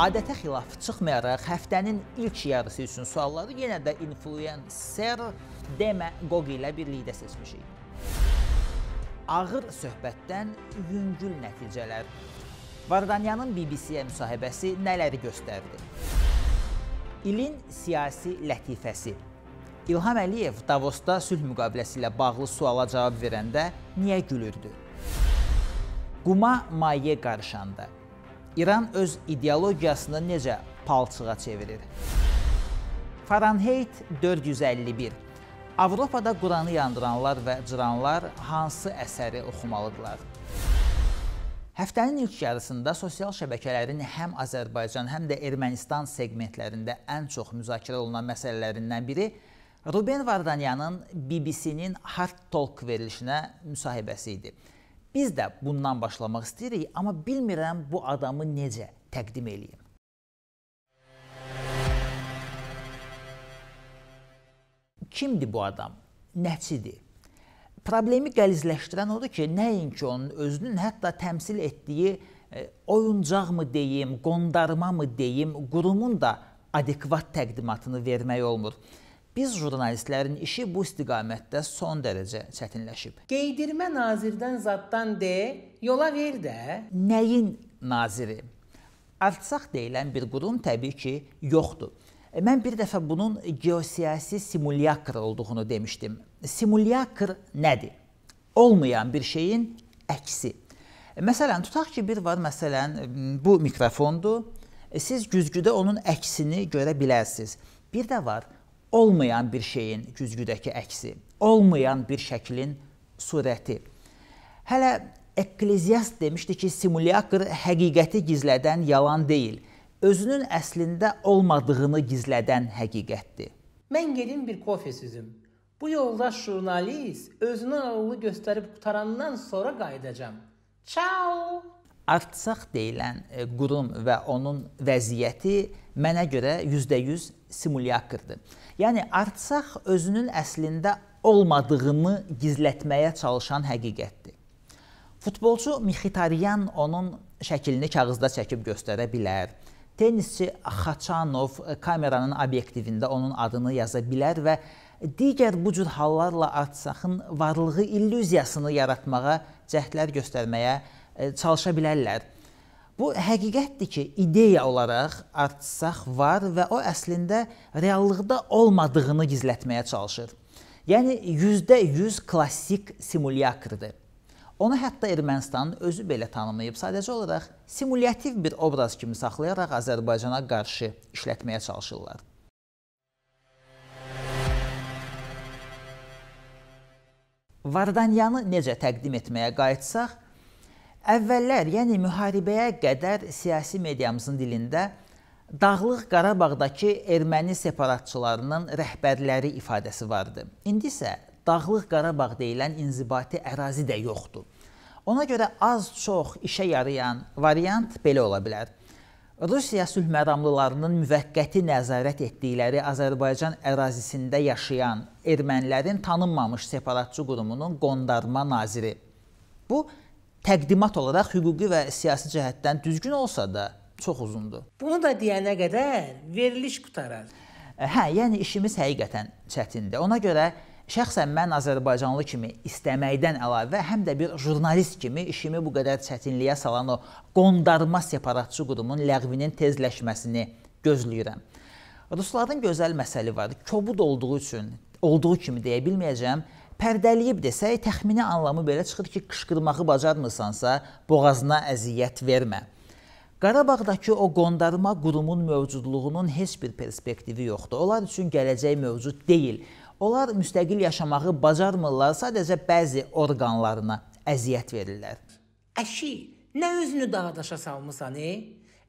Adətə xilaf çıxmayaraq həftənin ilk yarısı üçün sualları yenə də influencer demagog ilə birlikdə seçmişik. Ağır söhbətdən yüngül nəticələr. Vardanyanın BBC-yə müsahibəsi nələri göstərdi? İlin siyasi lətifəsi. İlham Əliyev Davosda sülh müqaviləsi ilə bağlı suala cavab verəndə niyə gülürdü? Quma maye qarışanda İran öz ideologiyasını necə palçığa çevirir? Fahrenheit 451 Avropada Quranı yandıranlar və cıranlar hansı əsəri oxumalıdırlar? Həftənin ilk yarısında sosial şəbəkələrin həm Azərbaycan, həm də Ermənistan segmentlərində ən çox müzakirə olunan məsələlərindən biri Ruben Vardanyanın BBC-nin Hard Talk verilişinə müsahibəsi idi. Biz də bundan başlamaq istəyirik, amma bilmirəm bu adamı necə təqdim eləyim. Kimdir bu adam? Nəçidir? Problemi qəlizləşdirən odur ki, nəinki onun özünün, hətta təmsil etdiyi e, oyuncaq mı deyim, qondarma mı deyim, qurumun da adekvat təqdimatını vermək olmur. Biz jurnalistlərin işi bu istiqamətdə son dərəcə çətinləşib. Qeydirmə nazirdən zaddan de, yola ver də. Nəyin naziri? Artsaq deyilən bir qurum təbii ki, yoxdur. E, mən bir dəfə bunun geosiyasi simulyakr olduğunu demişdim. Simulyakr nədir? Olmayan bir şeyin əksi. E, məsələn, tutaq ki, bir var məsələn bu mikrofondur. E, siz güzgüdə onun əksini görə bilərsiniz. Bir də var olmayan bir şeyin güzgüdəki əksi, olmayan bir şəklin surəti. Hələ Ekklesiast demişdi ki, simulakr həqiqəti gizlədən yalan deyil, özünün əslində olmadığını gizlədən həqiqətdir. Mən gedim bir kofe süzüm. Bu yoldaş jurnalist özünü ağıllı göstərib qutarandan sonra qayıdacağam. Ciao. Artsaq deyilən e, qurum və onun vəziyyəti mənə görə %100 simulyakrdır. Yəni Artsaq özünün əslində olmadığını gizlətməyə çalışan həqiqətdir. Futbolçu Mxitaryan onun şəklini kağızda çəkib göstərə bilər. Tennisçi Xaçanov kameranın obyektivində onun adını yaza bilər və digər bu cür hallarla Artsaxın varlığı illüziyasını yaratmağa cəhdlər göstərməyə çalışır E, çalışa bilərlər. Bu həqiqətdir ki, ideya olaraq artsaq var və o əslində reallıqda olmadığını gizlətməyə çalışır. Yəni 100% klassik simulyakrdır. Onu hətta Ermənistanın özü belə tanımayıb, sadəcə olaraq simulyativ bir obraz kimi saxlayaraq Azərbaycana qarşı işlətməyə çalışırlar. Vardanyanı necə təqdim etməyə qayıtsaq, Əvvəllər, yəni müharibəyə qədər siyasi mediamızın dilində Dağlıq Qarabağdakı erməni separatçılarının rəhbərləri ifadəsi vardı. İndi isə Dağlıq Qarabağ deyilən inzibati ərazi də yoxdur. Ona görə az-çox işə yarayan variant belə ola bilər. Rusiya sülhməramlılarının müvəqqəti nəzarət etdikləri Azərbaycan ərazisində yaşayan ermənilərin tanınmamış separatçı qurumunun qondarma naziri. Bu, təqdimat olaraq hüquqi və siyasi cəhətdən düzgün olsa da çox uzundur. Bunu da deyənə qədər veriliş qutarar. E, hə, yəni işimiz həqiqətən çətindir. Ona görə Şəxsən mən Azərbaycanlı kimi istəməkdən əlavə həm də bir jurnalist kimi işimi bu qədər çətinliyə salan o qondarma separatçı qurumun ləğvinin tezləşməsini gözləyirəm. Rusların gözəl məsəli var. Kobud olduğu üçün, olduğu kimi deyə bilməyəcəm, Pərdəliyib desək, təxmini anlamı belə çıxır ki, qışqırmağı bacarmırsansa, boğazına əziyyət vermə. Qarabağdakı o qondarma qurumun mövcudluğunun heç bir perspektivi yoxdur. Onlar üçün gələcək mövcud deyil. Onlar müstəqil yaşamağı bacarmırlar, sadəcə bəzi orqanlarına əziyyət verirlər. Əşi, nə özünü dağdaşa salmısan, e?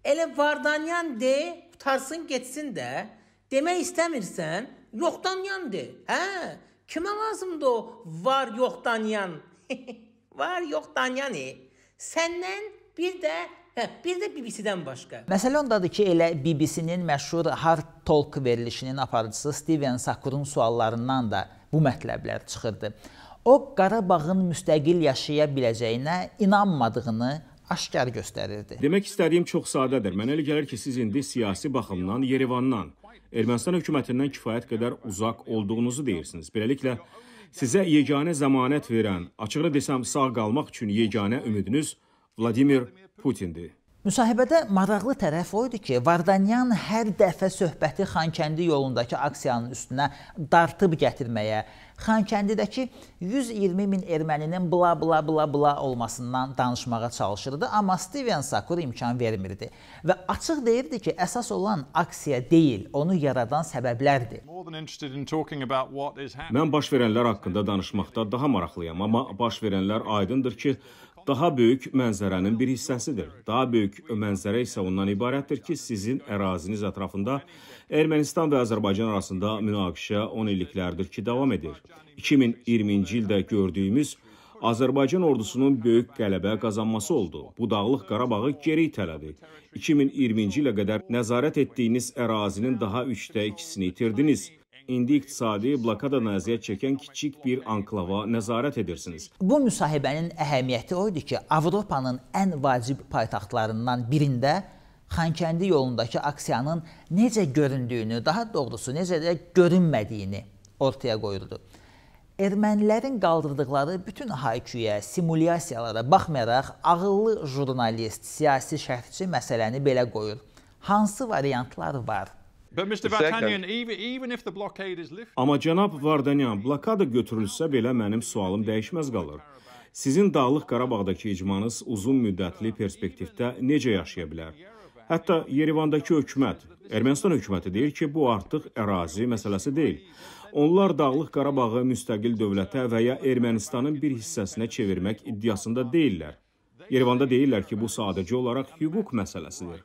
Elə Vardanyan de, qutarsın getsin də. Demək istəmirsən, yoxdanyan de. Hə? Kimə lazımdır o var yox danyan? var yox danyan. E. Səndən bir də Hə, bir də BBC-dən başqa. Məsələ ondadır ki, elə BBC-nin məşhur Hard Talk verilişinin aparıcısı Steven Sakurun suallarından da bu mətləblər çıxırdı. O Qarabağın müstəqil yaşaya biləcəyinə inanmadığını aşkar göstərirdi. Demək istədiyim çox sadədir. Mənə elə gəlir ki, siz indi siyasi baxımdan Yerevandan Ermənistan hökumətindən kifayət qədər uzaq olduğunuzu deyirsiniz. Beləliklə, sizə yeganə zəmanət verən, açığı desəm, sağ qalmaq üçün yeganə ümidiniz Vladimir Putindir. Müsahibədə maraqlı tərəf o idi ki, Vardanyan hər dəfə söhbəti Xankəndi yolundakı aksiyanın üstünə dartıb gətirməyə çalışır Xankəndidəki 120 min erməninin bla bla bla bla olmasından danışmağa çalışırdı, amma Steven Sakur imkan vermirdi və açıq deyirdi ki, əsas olan aksiya deyil, onu yaradan səbəblərdir. Mən baş verənlər haqqında danışmaqda daha maraqlıyam, amma baş verənlər aydındır ki, daha böyük mənzərənin bir hissəsidir. Daha böyük mənzərə isə ondan ibarətdir ki, sizin əraziniz ətrafında Ermənistan və Azərbaycan arasında münaqişə 10 illiklərdir ki, davam edir. 2020-ci ildə gördüyümüz Azərbaycan ordusunun böyük qələbə qazanması oldu. Bu Dağlıq Qarabağı geri itələdi. 2020-ci ilə qədər nəzarət etdiyiniz ərazinin daha 3də 2-sini itirdiniz. İndi iqtisadi blokadadan əziyyət çəkən kiçik bir anklava nəzarət edirsiniz. Bu müsahibənin əhəmiyyəti o idi ki, Avropanın ən vacib paytaxtlarından birində Xankəndi yolundakı aksiyanın necə göründüyünü, daha doğrusu necə də görünmədiyini ortaya qoyurdu. Ermənilərin qaldırdıqları bütün hayküyə, simulyasiyalara baxmayaraq ağıllı jurnalist, siyasi şərhçi məsələni belə qoyur. Hansı variantlar var? But Mr. Vardanyan, even, even if the blockade is lifted... Amma cənab Vardanyan, blokada götürülsə belə mənim sualım dəyişməz qalır. Sizin Dağlıq Qarabağdakı icmanız uzun müddətli perspektivdə necə yaşaya bilər? Hətta Yerevandakı hökumət, Ermənistan hökuməti deyir ki, bu artıq ərazi məsələsi deyil. Onlar Dağlıq Qarabağı müstəqil dövlətə və ya Ermənistanın bir hissəsinə çevirmək iddiasında deyillər. Yerevanda deyirlər ki, bu sadəcə olaraq hüquq məsələsidir.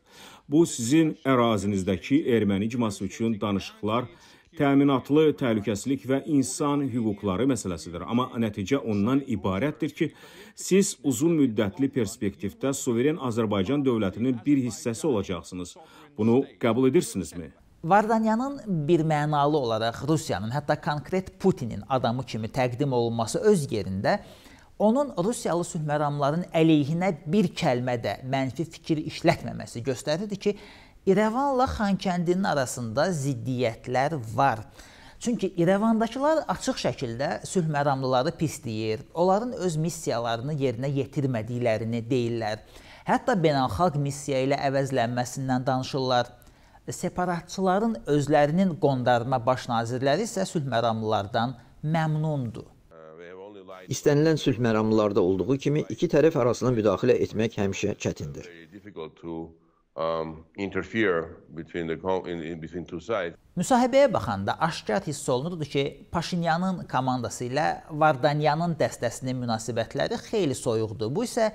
Bu sizin ərazinizdəki erməni icması üçün danışıqlar təminatlı təhlükəsizlik və insan hüquqları məsələsidir. Amma nəticə ondan ibarətdir ki, siz uzun müddətli perspektivdə suveren Azərbaycan dövlətinin bir hissəsi olacaqsınız. Bunu qəbul edirsinizmi? Vardanyanın bir mənalı olaraq Rusiyanın, hətta konkret Putinin adamı kimi təqdim olunması öz yerində onun Rusiyalı sülhməramların əleyhinə bir kəlmə də mənfi fikir işlətməməsi göstərirdi ki, İrəvanla Xankəndinin arasında ziddiyyətlər var. Çünki İrəvandakılar açıq şəkildə sülhməramlıları pisləyir, onların öz missiyalarını yerinə yetirmədiklərini deyirlər. Hətta beynəlxalq missiya ilə əvəzlənməsindən danışırlar. Separatçıların özlərinin qondarma baş nazirləri isə sülhməramlılardan məmnundur. İstənilən sülh məramlılarda olduğu kimi iki tərəf arasına müdaxilə etmək həmişə çətindir. Um, Müsahibəyə baxanda aşkar hiss olunurdu ki, Paşinyanın komandası ilə Vardanyanın dəstəsinin münasibətləri xeyli soyuqdur. Bu isə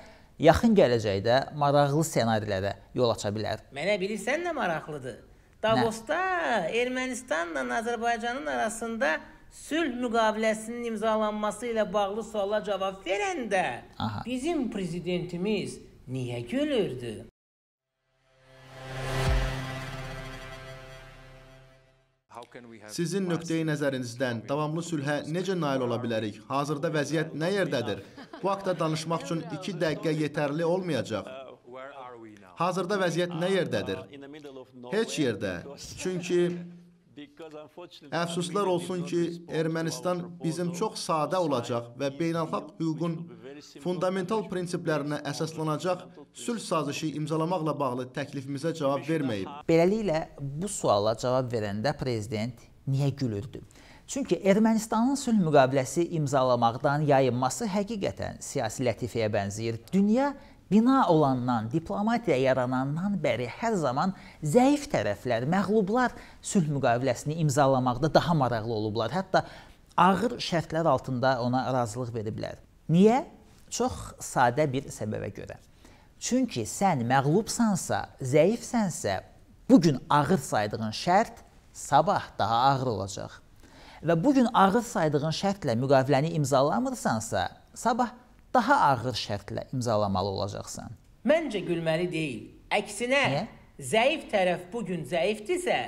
yaxın gələcəkdə maraqlı ssenarilərə yol aça bilər. Mənə bilirsən nə maraqlıdır? Davosda Ermənistanla Azərbaycanın arasında sülh müqaviləsinin imzalanması ilə bağlı suala cavab verəndə Aha. bizim prezidentimiz niyə gülürdü? Sizin nöqteyi nəzərinizdən davamlı sülhə necə nail ola bilərik? Hazırda vəziyyət nə yerdədir? Bu haqda danışmaq üçün 2 dəqiqə yetərli olmayacaq. Hazırda vəziyyət nə yerdədir? Heç yerdə. Çünki Əfsuslar olsun ki, Ermənistan bizim çox sadə olacaq və beynəlxalq hüququn fundamental prinsiplərinə əsaslanacaq sülh sazişi imzalamaqla bağlı təklifimizə cavab verməyib. Beləliklə, bu suala cavab verəndə prezident niyə gülürdü? Çünki Ermənistanın sülh müqaviləsi imzalamaqdan yayınması həqiqətən siyasi lətifəyə bənzəyir. Dünya Bina olandan, diplomatiya yaranandan bəri hər zaman zəif tərəflər, məğlublar sülh müqaviləsini imzalamaqda daha maraqlı olublar. Hətta ağır şərtlər altında ona razılıq veriblər. Niyə? Çox sadə bir səbəbə görə. Çünki sən məğlubsansa, zəifsənsə, bu gün ağır saydığın şərt sabah daha ağır olacaq. Və bu gün ağır saydığın şərtlə müqaviləni imzalamırsansa, sabah daha ağır şərtlə imzalamalı olacaqsan. Məncə gülməli deyil. Əksinə, Niyə? zəif tərəf bu gün zəifdirsə,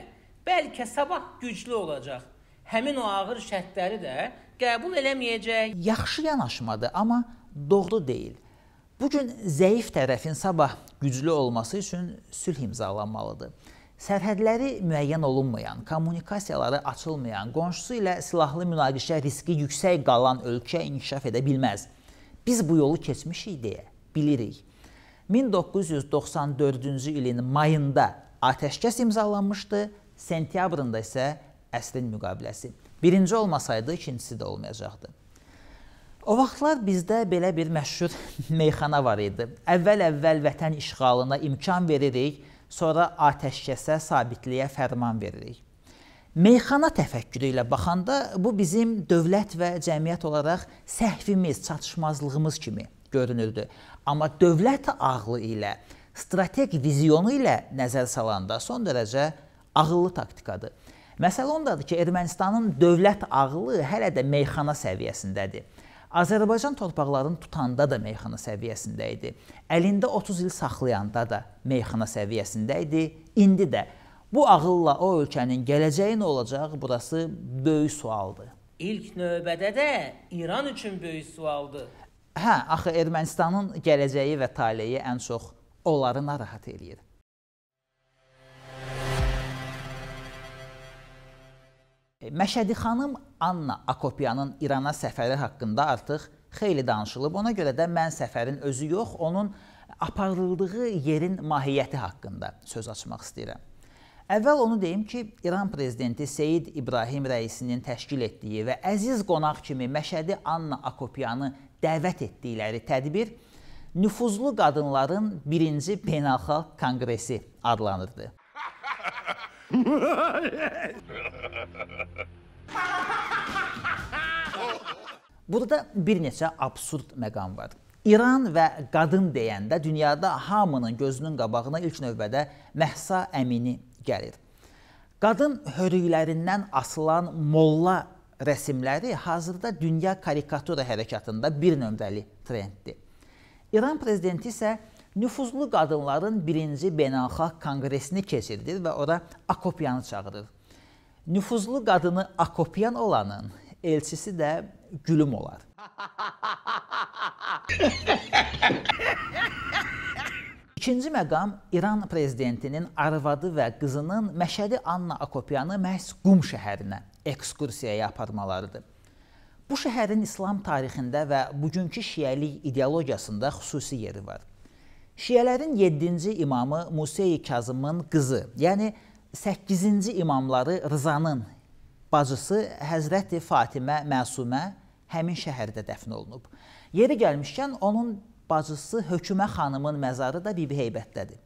bəlkə sabah güclü olacaq. Həmin o ağır şərtləri də qəbul eləməyəcək. Yaxşı yanaşmadı, amma doğru deyil. Bu gün zəif tərəfin sabah güclü olması üçün sülh imzalanmalıdır. Sərhədləri müəyyən olunmayan, kommunikasiyaları açılmayan, qonşusu ilə silahlı münaqişə riski yüksək qalan ölkə inkişaf edə bilməz. Biz bu yolu keçmişik deyə bilirik. 1994-cü ilin mayında atəşkəs imzalanmışdı, sentyabrında isə əslin müqaviləsi. Birinci olmasaydı, ikincisi də olmayacaqdı. O vaxtlar bizdə belə bir məşhur meyxana var idi. Əvvəl-əvvəl vətən işğalına imkan veririk, sonra atəşkəsə, sabitliyə fərman veririk. Meyxana təfəkkürü ilə baxanda bu bizim dövlət və cəmiyyət olaraq səhvimiz, çatışmazlığımız kimi görünürdü. Amma dövlət ağlı ilə, strateq vizyonu ilə nəzər salanda son dərəcə ağıllı taktikadır. Məsələ ondadır ki, Ermənistanın dövlət ağlı hələ də meyxana səviyyəsindədir. Azərbaycan torpaqlarını tutanda da meyxana səviyyəsində idi. Əlində 30 il saxlayanda da meyxana səviyyəsində idi. İndi də Bu ağılla o ölkənin gələcəyi nə olacaq? Burası böyük sualdır. İlk növbədə də İran üçün böyük sualdır. Hə, axı Ermənistanın gələcəyi və taleyi ən çox onları narahat eləyir. E, Məşədi xanım Anna Akopyanın İrana səfəri haqqında artıq xeyli danışılıb. Ona görə də mən səfərin özü yox, onun aparıldığı yerin mahiyyəti haqqında söz açmaq istəyirəm. Əvvəl onu deyim ki, İran prezidenti Seyid İbrahim rəisinin təşkil etdiyi və əziz qonaq kimi Məşədi Anna Akopyanı dəvət etdikləri tədbir nüfuzlu qadınların birinci beynəlxalq konqresi adlanırdı. Burada bir neçə absurd məqam var. İran və qadın deyəndə dünyada hamının gözünün qabağına ilk növbədə Məhsa Əmini gəlir. Qadın hörüklərindən asılan molla rəsimləri hazırda dünya karikatura hərəkatında bir nömrəli trenddir. İran prezidenti isə nüfuzlu qadınların birinci beynəlxalq konqresini keçirdir və ora Akopyanı çağırır. Nüfuzlu qadını Akopyan olanın elçisi də Gülüm olar. İkinci məqam İran prezidentinin arvadı və qızının Məşədi Anna Akopyanı məhz Qum şəhərinə ekskursiyaya aparmalarıdır. Bu şəhərin İslam tarixində və bugünkü şiəlik ideologiyasında xüsusi yeri var. Şiələrin 7-ci imamı Musey Kazımın qızı, yəni 8-ci imamları Rızanın bacısı Həzrəti Fatimə Məsumə həmin şəhərdə dəfn olunub. Yeri gəlmişkən onun bacısı Hökümə xanımın məzarı da Bibi Heybətdədir.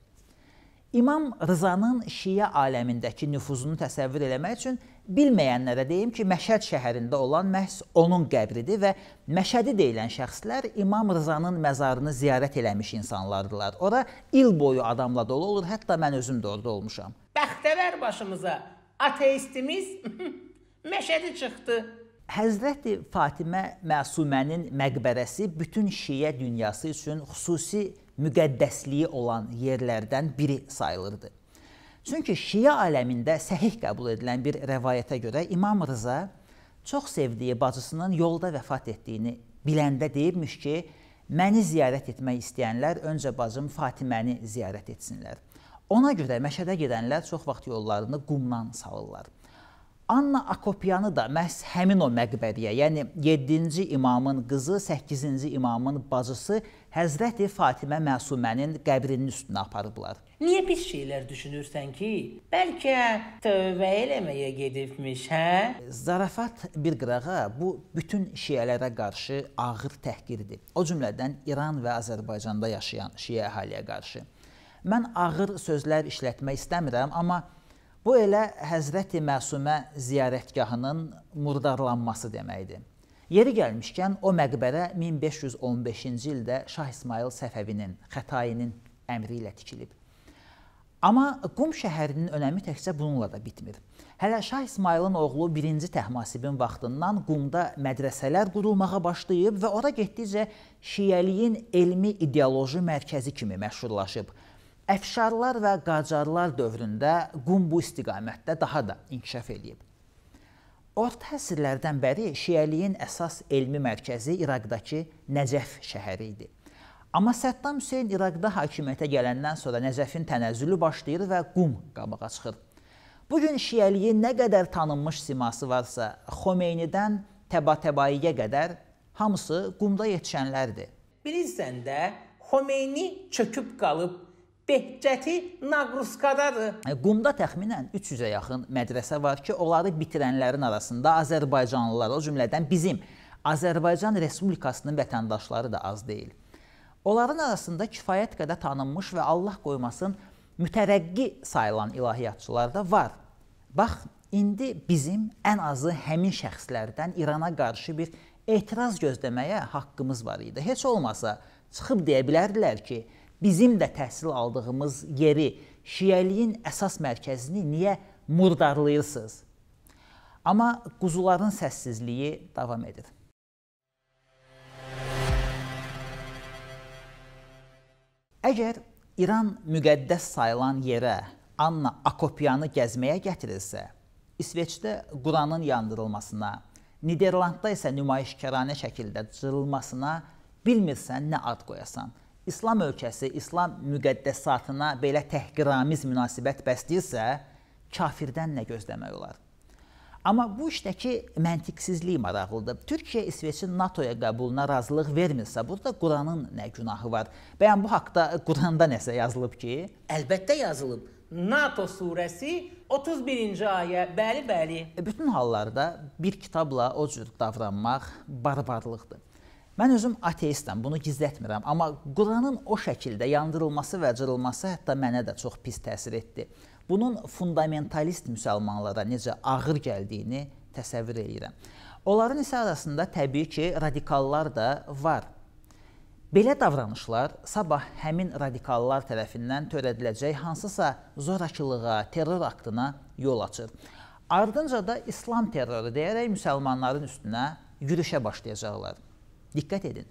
İmam Rızanın şiə aləmindəki nüfuzunu təsəvvür eləmək üçün bilməyənlərə deyim ki, Məşəd şəhərində olan məhz onun qəbridir və Məşədi deyilən şəxslər İmam Rızanın məzarını ziyarət eləmiş insanlardılar. Ora il boyu adamla dolu olur, hətta mən özüm də orada olmuşam. Bəxtəvər başımıza ateistimiz Məşədi çıxdı. Həzrəti Fatimə Məsumənin məqbərəsi bütün şiə dünyası üçün xüsusi müqəddəsliyi olan yerlərdən biri sayılırdı. Çünki şiə aləmində səhih qəbul edilən bir rəvayətə görə İmam Rıza çox sevdiyi bacısının yolda vəfat etdiyini biləndə deyibmiş ki, məni ziyarət etmək istəyənlər öncə bacım Fatiməni ziyarət etsinlər. Ona görə məşədə gedənlər çox vaxt yollarını qumdan salırlar. Anna Akopiyanı da məhz həmin o məqbəriyə, yəni 7-ci imamın qızı, 8-ci imamın bacısı Həzrəti Fatimə Məsumənin qəbrinin üstünə aparıblar. Niyə pis şeylər düşünürsən ki? Bəlkə tövbə eləməyə gedibmiş, hə? Zarafat bir qırağa bu bütün şiələrə qarşı ağır təhqirdir. O cümlədən İran və Azərbaycanda yaşayan şiə əhaliyə qarşı. Mən ağır sözlər işlətmək istəmirəm, amma Bu elə Həzrəti Məsumə ziyarətgahının murdarlanması deməkdir. Yeri gəlmişkən o məqbərə 1515-ci ildə Şah İsmayıl Səfəvinin, Xətayinin əmri ilə tikilib. Amma Qum şəhərinin önəmi təkcə bununla da bitmir. Hələ Şah İsmayılın oğlu 1-ci Təhmasibin vaxtından Qumda mədrəsələr qurulmağa başlayıb və ora getdikcə şiəliyin elmi ideoloji mərkəzi kimi məşhurlaşıb. Əfşarlar və Qacarlar dövründə qum bu istiqamətdə daha da inkişaf eləyib. Orta əsrlərdən bəri şiəliyin əsas elmi mərkəzi İraqdakı Nəcəf şəhəri idi. Amma Səddam Hüseyn İraqda hakimiyyətə gələndən sonra Nəcəfin tənəzzülü başlayır və qum qabağa çıxır. Bu gün şiəliyin nə qədər tanınmış siması varsa, Xomeynidən Təba-Təbayiyə qədər hamısı qumda yetişənlərdir. Bir izləndə Xomeyni çöküb qalıb Behcəti Naqruskadadır. E, Qumda təxminən 300-ə yaxın mədrəsə var ki, onları bitirənlərin arasında Azərbaycanlılar, o cümlədən bizim Azərbaycan Respublikasının vətəndaşları da az deyil. Onların arasında kifayət qədər tanınmış və Allah qoymasın mütərəqqi sayılan ilahiyyatçılar da var. Bax, indi bizim ən azı həmin şəxslərdən İrana qarşı bir etiraz gözləməyə haqqımız var idi. Heç olmasa çıxıb deyə bilərdilər ki, bizim də təhsil aldığımız yeri, şiəliyin əsas mərkəzini niyə murdarlayırsınız? Amma quzuların səssizliyi davam edir. Əgər İran müqəddəs sayılan yerə Anna Akopyanı gəzməyə gətirilsə, İsveçdə Quranın yandırılmasına, Niderlandda isə nümayişkaranə şəkildə cırılmasına bilmirsən nə ad qoyasan. İslam ölkəsi İslam müqəddəsatına belə təhqiramiz münasibət bəsləyirsə, kafirdən nə gözləmək olar? Amma bu işdəki məntiqsizlik maraqlıdır. Türkiyə İsveçin NATO-ya qəbuluna razılıq vermirsə, burada Quranın nə günahı var? Bəyən bu haqqda Quranda nəsə yazılıb ki? Əlbəttə yazılıb. NATO surəsi 31-ci ayə. Bəli, bəli. E, bütün hallarda bir kitabla o cür davranmaq barbarlıqdır. Mən özüm ateistəm, bunu gizlətmirəm, amma Quranın o şəkildə yandırılması və cırılması hətta mənə də çox pis təsir etdi. Bunun fundamentalist müsəlmanlara necə ağır gəldiyini təsəvvür edirəm. Onların isə arasında təbii ki, radikallar da var. Belə davranışlar sabah həmin radikallar tərəfindən törədiləcək hansısa zorakılığa, terror aktına yol açır. Ardınca da İslam terroru deyərək müsəlmanların üstünə yürüşə başlayacaqlar. Diqqət edin.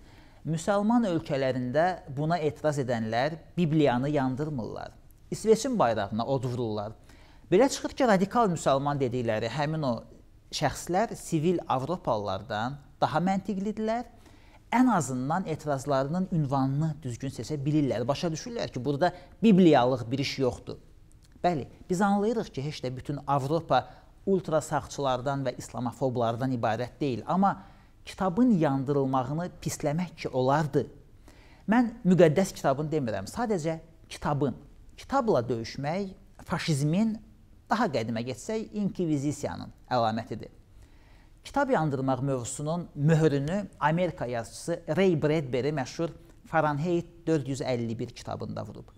Müsəlman ölkələrində buna etiraz edənlər Bibliyanı yandırmırlar. İsveçin bayrağına od vururlar. Belə çıxır ki, radikal müsəlman dedikləri həmin o şəxslər sivil avropalılardan daha məntiqlidirlər. Ən azından etirazlarının ünvanını düzgün seçə bilirlər. Başa düşürlər ki, burada bibliyalıq bir iş yoxdur. Bəli, biz anlayırıq ki, heç də bütün Avropa ultrasağçılardan və islamofoblardan ibarət deyil, amma kitabın yandırılmağını pisləmək ki olardı. Mən müqəddəs kitabın demirəm, sadəcə kitabın. Kitabla döyüşmək faşizmin daha qədimə getsək inkvizisiyanın əlamətidir. Kitab yandırmaq mövzusunun möhrünü Amerika yazıçısı Ray Bradbury məşhur Fahrenheit 451 kitabında vurub.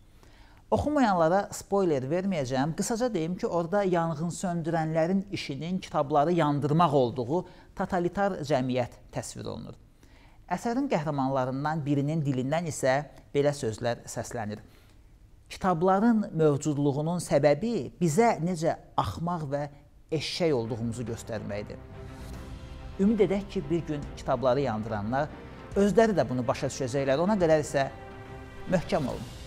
Oxumayanlara spoiler verməyəcəm. Qısaca deyim ki, orada yanğın söndürənlərin işinin kitabları yandırmaq olduğu totalitar cəmiyyət təsvir olunur. Əsərin qəhrəmanlarından birinin dilindən isə belə sözlər səslənir. Kitabların mövcudluğunun səbəbi bizə necə axmaq və eşşək olduğumuzu göstərməkdir. Ümid edək ki, bir gün kitabları yandıranlar özləri də bunu başa düşəcəklər. Ona qədər isə möhkəm olun.